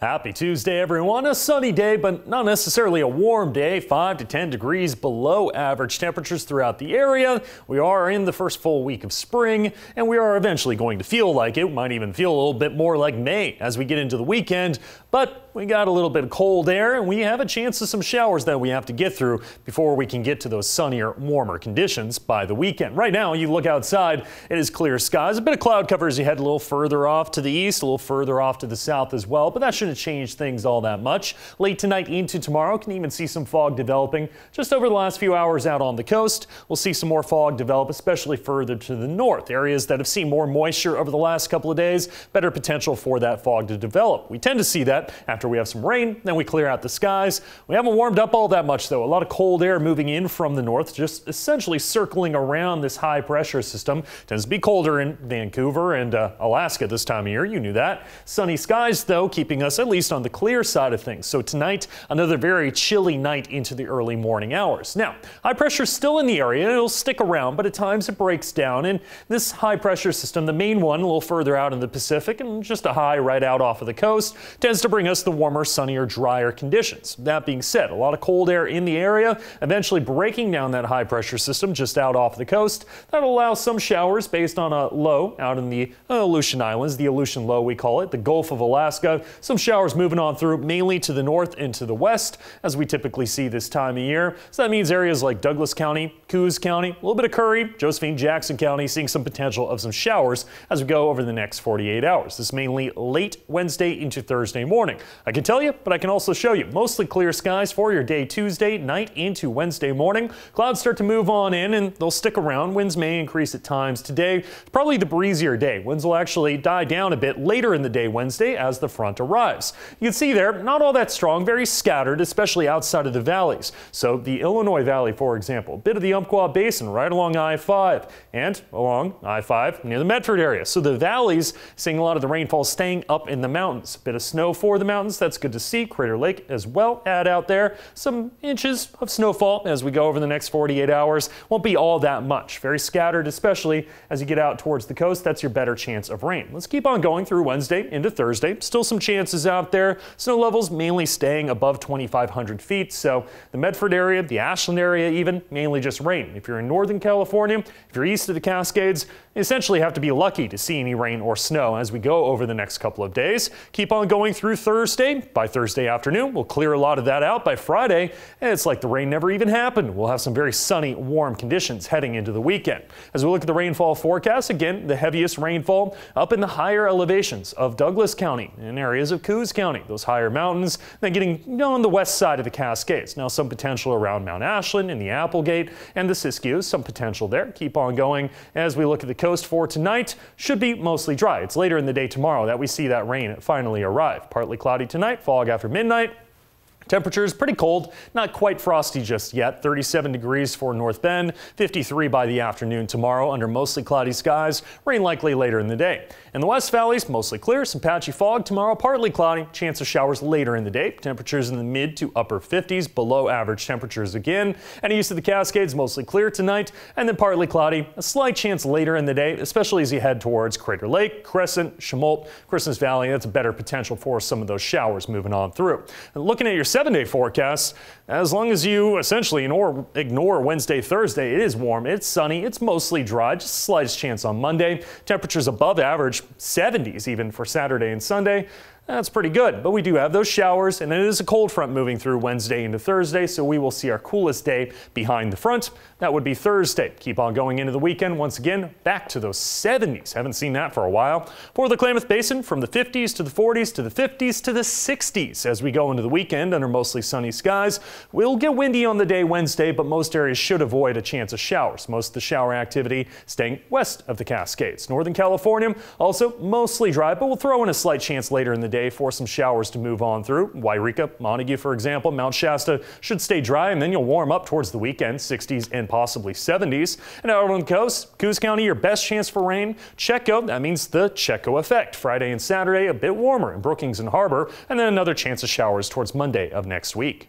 Happy Tuesday, everyone. A sunny day, but not necessarily a warm day. 5 to 10 degrees below average temperatures throughout the area. We are in the first full week of spring, and we are eventually going to feel like it. Might even feel a little bit more like May as we get into the weekend, but we got a little bit of cold air and we have a chance of some showers that we have to get through before we can get to those sunnier, warmer conditions by the weekend. Right now, you look outside, it is clear skies, a bit of cloud cover as you head a little further off to the east, a little further off to the south as well, but that shouldn't change things all that much. Late tonight into tomorrow, can even see some fog developing just over the last few hours out on the coast. We'll see some more fog develop, especially further to the north. Areas that have seen more moisture over the last couple of days, better potential for that fog to develop. We tend to see that after after we have some rain, then we clear out the skies. We haven't warmed up all that much though. A lot of cold air moving in from the north, just essentially circling around this high pressure system. Tends to be colder in Vancouver and uh, Alaska this time of year. You knew that. Sunny skies though, keeping us at least on the clear side of things. So tonight, another very chilly night into the early morning hours. Now, high pressure still in the area. It'll stick around, but at times it breaks down. And this high pressure system, the main one a little further out in the Pacific and just a high right out off of the coast, tends to bring us the warmer, sunnier, drier conditions. That being said, a lot of cold air in the area, eventually breaking down that high pressure system just out off the coast. That'll allow some showers based on a low out in the uh, Aleutian Islands, the Aleutian low we call it, the Gulf of Alaska. Some showers moving on through mainly to the north and to the west, as we typically see this time of year. So that means areas like Douglas County, Coos County, a little bit of Curry, Josephine, Jackson County, seeing some potential of some showers as we go over the next 48 hours. This mainly late Wednesday into Thursday morning. I can tell you, but I can also show you. Mostly clear skies for your day Tuesday night into Wednesday morning. Clouds start to move on in and they'll stick around. Winds may increase at times today. Probably the breezier day. Winds will actually die down a bit later in the day Wednesday as the front arrives. You can see there, not all that strong, very scattered, especially outside of the valleys. So the Illinois Valley, for example, bit of the Umpqua Basin right along I-5 and along I-5 near the Medford area. So the valleys seeing a lot of the rainfall staying up in the mountains. A bit of snow for the mountains mountains. That's good to see. Crater Lake as well. Add out there some inches of snowfall as we go over the next 48 hours. Won't be all that much. Very scattered, especially as you get out towards the coast. That's your better chance of rain. Let's keep on going through Wednesday into Thursday. Still some chances out there. Snow levels mainly staying above 2,500 feet. So the Medford area, the Ashland area, even mainly just rain. If you're in Northern California, if you're east of the Cascades, essentially have to be lucky to see any rain or snow as we go over the next couple of days. Keep on going through Thursday. By Thursday afternoon, we'll clear a lot of that out. By Friday, it's like the rain never even happened. We'll have some very sunny, warm conditions heading into the weekend. As we look at the rainfall forecast, again, the heaviest rainfall up in the higher elevations of Douglas County and areas of Coos County, those higher mountains, then getting you know, on the west side of the Cascades. Now some potential around Mount Ashland and the Applegate and the Siskiyou, some potential there. Keep on going as we look at the coast for tonight should be mostly dry. It's later in the day tomorrow that we see that rain finally arrive. Partly cloudy tonight, fog after midnight. Temperatures pretty cold, not quite frosty just yet. 37 degrees for North Bend, 53 by the afternoon tomorrow under mostly cloudy skies, rain likely later in the day. In the West Valleys, mostly clear, some patchy fog tomorrow, partly cloudy, chance of showers later in the day. Temperatures in the mid to upper 50s, below average temperatures again. And east of the Cascades, mostly clear tonight, and then partly cloudy, a slight chance later in the day, especially as you head towards Crater Lake, Crescent, Shamolt, Christmas Valley. That's a better potential for some of those showers moving on through. And looking at your seven day forecast. As long as you essentially ignore, ignore Wednesday, Thursday, it is warm, it's sunny, it's mostly dry, just slightest chance on Monday. Temperatures above average, 70s even for Saturday and Sunday. That's pretty good, but we do have those showers, and it is a cold front moving through Wednesday into Thursday, so we will see our coolest day behind the front. That would be Thursday. Keep on going into the weekend. Once again, back to those 70s. Haven't seen that for a while. For the Klamath Basin, from the 50s to the 40s to the 50s to the 60s as we go into the weekend under mostly sunny skies. We'll get windy on the day Wednesday, but most areas should avoid a chance of showers. Most of the shower activity staying west of the Cascades. Northern California also mostly dry, but we'll throw in a slight chance later in the day today for some showers to move on through. Wairika, Montague, for example, Mount Shasta should stay dry, and then you'll warm up towards the weekend, 60s and possibly 70s. And out on the coast, Coos County, your best chance for rain. Checo, that means the Checo effect. Friday and Saturday, a bit warmer in Brookings and Harbor, and then another chance of showers towards Monday of next week.